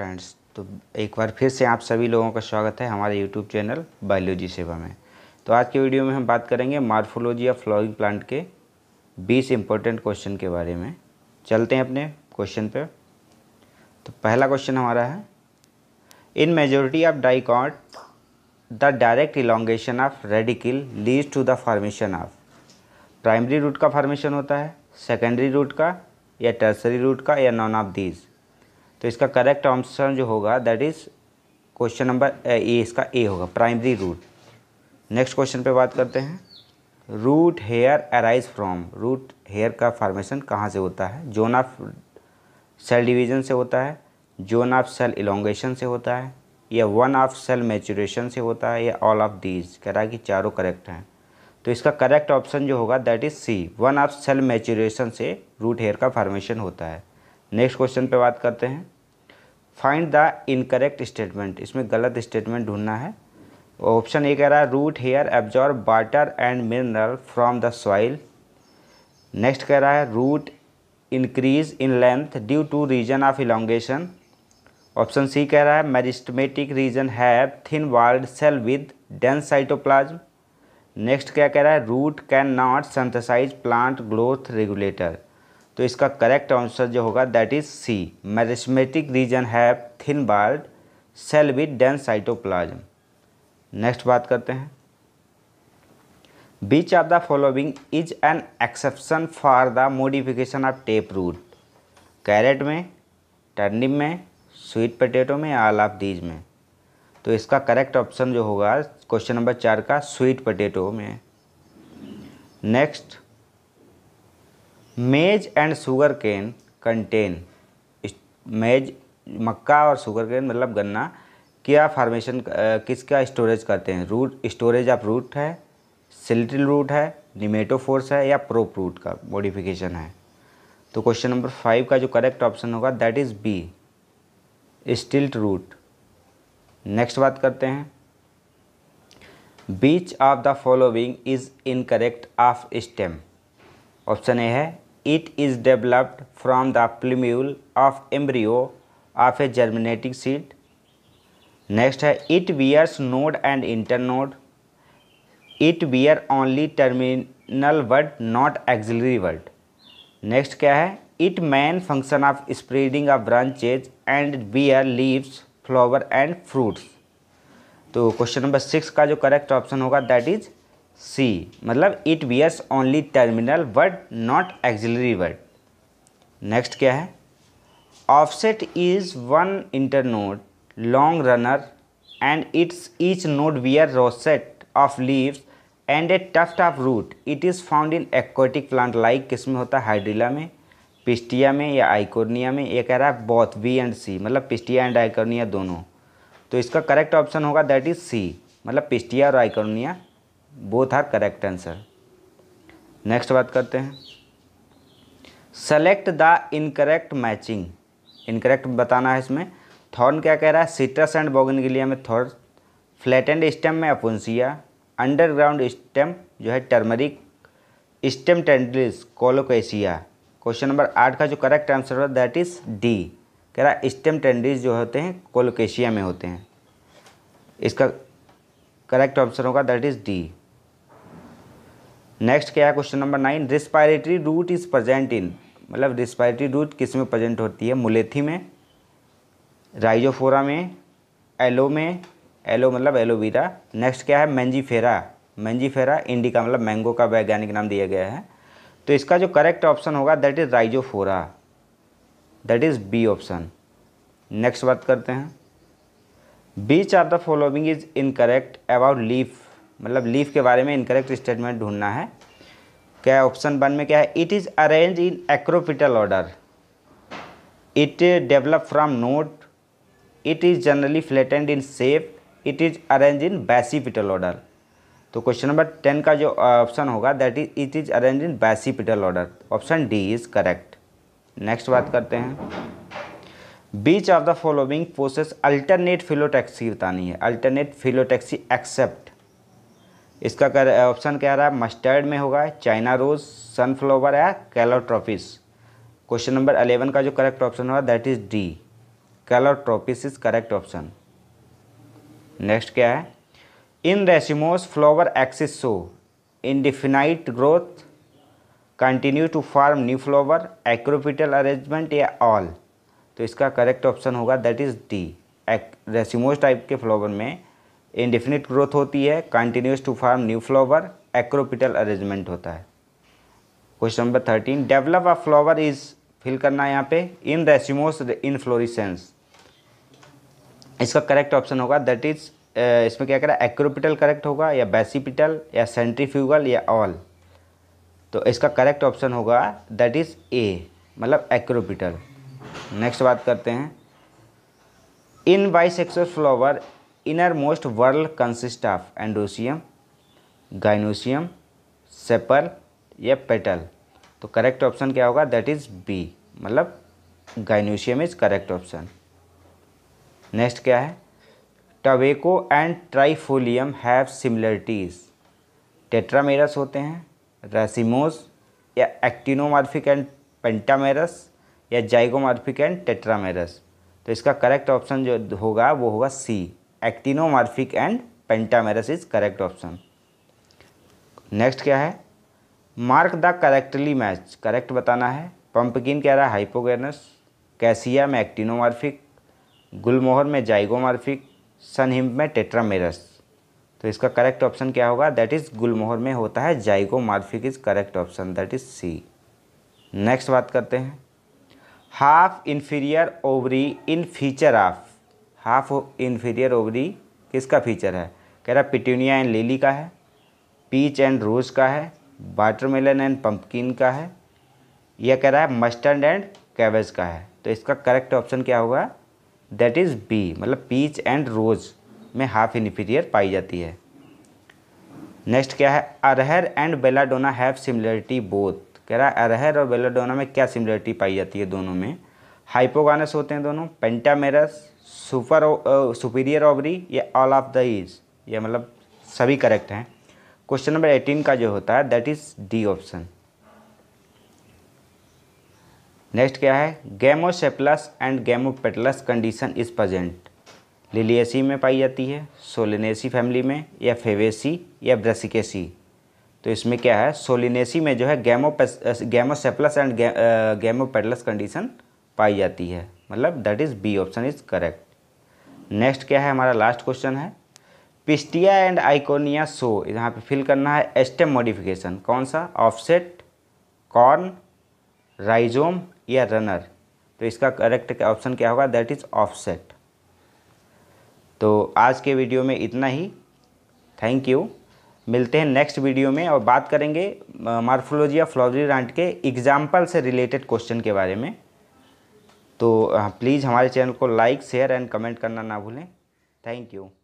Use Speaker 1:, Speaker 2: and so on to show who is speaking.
Speaker 1: friends तो एक बार फिर से आप सभी लोगों का स्वागत है हमारे यूट्यूब चैनल बायोलॉजी सेवा में तो आज के वीडियो में हम बात करेंगे मार्फोलॉजी ऑफ फ्लावरिंग प्लांट के 20 इम्पोर्टेंट क्वेश्चन के बारे में चलते हैं अपने क्वेश्चन पर तो पहला क्वेश्चन हमारा है in majority of dicot the direct elongation of radicle leads to the formation of primary root का फॉर्मेशन होता है सेकेंडरी रूट का या टर्सरी रूट का या नॉन ऑफ दीज तो इसका करेक्ट आंसर जो होगा that is question number A इसका ए होगा प्राइमरी रूट नेक्स्ट क्वेश्चन पे बात करते हैं root hair arise from root hair का फॉर्मेशन कहाँ से होता है जोन ऑफ सेल डिवीजन से होता है जोन ऑफ सेल इलोंगेशन से होता है या वन ऑफ सेल मैचुरेशन से होता है या ऑल ऑफ दीज कह रहा है कि चारों करेक्ट हैं तो इसका करेक्ट ऑप्शन जो होगा that is C one of cell maturation से रूट हेयर का फॉर्मेशन होता है नेक्स्ट क्वेश्चन पे बात करते हैं फाइंड द इनकरेक्ट स्टेटमेंट इसमें गलत स्टेटमेंट ढूंढना है ऑप्शन ए कह रहा है root hair absorb water and mineral from the soil next कह रहा है root increase in length due to region of elongation option C कह रहा है meristematic region have thin walled cell with dense cytoplasm next क्या कह रहा है root can not synthesise plant growth regulator तो इसका करेक्ट आंसर जो होगा that is C meristematic region have thin walled cell with dense cytoplasm next बात करते हैं which of the following is an exception for the modification of tap root carrot में turnip में sweet potato में all of these में तो इसका correct option जो होगा क्वेश्चन नंबर चार का स्वीट पटेटो में next maize and sugar cane contain maize मक्का और शुगर केन मतलब गन्ना क्या फार्मेशन किसका स्टोरेज करते हैं रूट स्टोरेज ऑफ रूट है सिल्टिल रूट है निमेटो फोर्स है या प्रोप रूट का मॉडिफिकेशन है तो क्वेश्चन नंबर फाइव का जो करेक्ट ऑप्शन होगा that is B stilt root next बात करते हैं which of the following is incorrect of stem option A है it is developed from the plumule of embryo of a germinating seed next है it bears node and internode it bear only terminal bud not axillary bud next क्या है it main function of spreading of branches and bear leaves flower and fruits तो question number six का जो correct option होगा that is C मतलब it bears only terminal bud not axillary bud next क्या है offset is one internode long runner and its each node bear rosette of leaves and a tuft of root it is found in aquatic plant like किस में होता है hydrilla में pistia में या Eichhornia में ये कह रहा है बॉथ बी एंड सी मतलब पिस्टिया एंड आइकोर्निया दोनों तो इसका करेक्ट ऑप्शन होगा दैट इज सी मतलब पिस्टिया और Eichhornia both are correct answer next बात करते हैं select the incorrect matching incorrect बताना है इसमें थॉर्न क्या कह रहा है सिट्रस एंड बोगनगिलिया में थॉर्न फ्लैटेंड स्टेम में अपुंसिया अंडरग्राउंड स्टेम जो है turmeric stem tendrils colocasia question number आठ का जो करेक्ट आंसर होगा दैट इज़ डी कह रहा है स्टेम टेंडलिस जो होते हैं कोलोकेशिया में होते हैं इसका करेक्ट आंसर होगा दैट इज़ डी नेक्स्ट क्या है question number nine respiratory root is present in मतलब रिस्पायरेटरी रूट किस में प्रजेंट होती है मुलेथी में राइजोफोरा में एलो में एलो मतलब एलोवेरा नेक्स्ट क्या है मैंजीफेरा मैंजीफेरा इंडिका मतलब मैंगो का वैज्ञानिक नाम दिया गया है तो इसका जो करेक्ट ऑप्शन होगा that is Rhizophora that is B option next बात करते हैं which of the following is incorrect about leaf मतलब लीफ के बारे में इनकरेक्ट स्टेटमेंट ढूंढना है क्या ऑप्शन वन में क्या है it is arrange in acropetal order it develop from node it is generally flattened in shape it is arrange in basipetal order तो क्वेश्चन नंबर टेन का जो ऑप्शन uh, होगा that is it is arrange in basipetal order option D is correct next बात करते हैं which of the following possess alternate phyllotaxy बतानी है alternate phyllotaxy except इसका ऑप्शन क्या रहा है मस्टर्ड में होगा चाइना रोज सनफ्लावर या कैलोट्रोपिस क्वेश्चन नंबर अलेवन का जो करेक्ट ऑप्शन होगा that is D calotropis is correct option next क्या है in racemose flower axis show indefinite growth continue to form new flower acropetal arrangement या all तो इसका correct option होगा that is D racemose type के flower में indefinite growth होती है continues to form new flower acropetal arrangement होता है question number thirteen develop a flower is fill करना है यहाँ पे इन रेसिमोस इन फ्लोरिसेंस इसका करेक्ट ऑप्शन होगा दैट इज इसमें क्या करें एक्रोपिटल करेक्ट होगा या बेसिपिटल या सेंट्रीफ्यूगल या ऑल तो इसका करेक्ट ऑप्शन होगा दैट इज़ ए मतलब एक्रोपिटल नेक्स्ट बात करते हैं in bisexual flower inner most whorl consist of androecium gynoecium sepal या पेटल तो करेक्ट ऑप्शन क्या होगा दैट इज बी मतलब gynoecium is correct option next क्या है tobacco and trifolium have similarities tetramerous होते हैं रेसिमोस या एक्टिनोमार्फिक एंड पेंटामेरस या जाइगोमार्फिक एंड टेट्रामेरस तो इसका करेक्ट ऑप्शन जो होगा वो होगा सी actinomorphic and pentamerous is correct option next क्या है mark the correctly match correct बताना है पंपकिन कह रहा है हाइपोगेनस कैसिया में एक्टिनोमार्फिक गुलमोहर में जाइगोमार्फिक सनहिम्प में टेट्रामेरस तो इसका करेक्ट ऑप्शन क्या होगा दैट इज़ गुलमोहर में होता है zygomorphic is correct option that is C next बात करते हैं half inferior ovary in feature of half inferior ovary किसका फीचर है कह रहा पिटूनिया एंड लिली का है पीच एंड रोज का है वाटरमेलन एंड पम्पकिन का है या कह रहा है मस्टर्ड एंड कैबेज का है तो इसका करेक्ट ऑप्शन क्या होगा दैट इज़ बी मतलब पीच एंड रोज में हाफ इन्फीरियर पाई जाती है नेक्स्ट क्या है arhar and belladonna have similarity both कह रहा है अरहर और बेलाडोना में क्या सिमिलरिटी पाई जाती है दोनों में हाइपोगानस होते हैं दोनों पेंटामेरस सुपर सुपीरियर ओवरी या ऑल ऑफ द इज ये मतलब सभी करेक्ट हैं क्वेश्चन नंबर एटीन का जो होता है that is D option next क्या है gamosepalous and gamopetalous condition is present liliaceae में पाई जाती है सोलिनेसी फैमिली में या फेवेसी या ब्रसिकेसी तो इसमें क्या है सोलिनेसी में जो है gamo gamosepalous and gamopetalous condition पाई जाती है मतलब that is B option is correct next क्या है हमारा लास्ट क्वेश्चन है पिस्टिया एंड आइकोनिया सो यहाँ पे फिल करना है एस्टेम मॉडिफिकेशन कौन सा ऑफसेट कॉर्न राइजोम या रनर तो इसका करेक्ट ऑप्शन क्या होगा दैट इज़ ऑफसेट तो आज के वीडियो में इतना ही थैंक यू मिलते हैं नेक्स्ट वीडियो में और बात करेंगे मार्फोलॉजी या रांट के एग्जाम्पल से रिलेटेड क्वेश्चन के बारे में तो प्लीज़ हाँ, हमारे चैनल को लाइक शेयर एंड कमेंट करना ना भूलें थैंक यू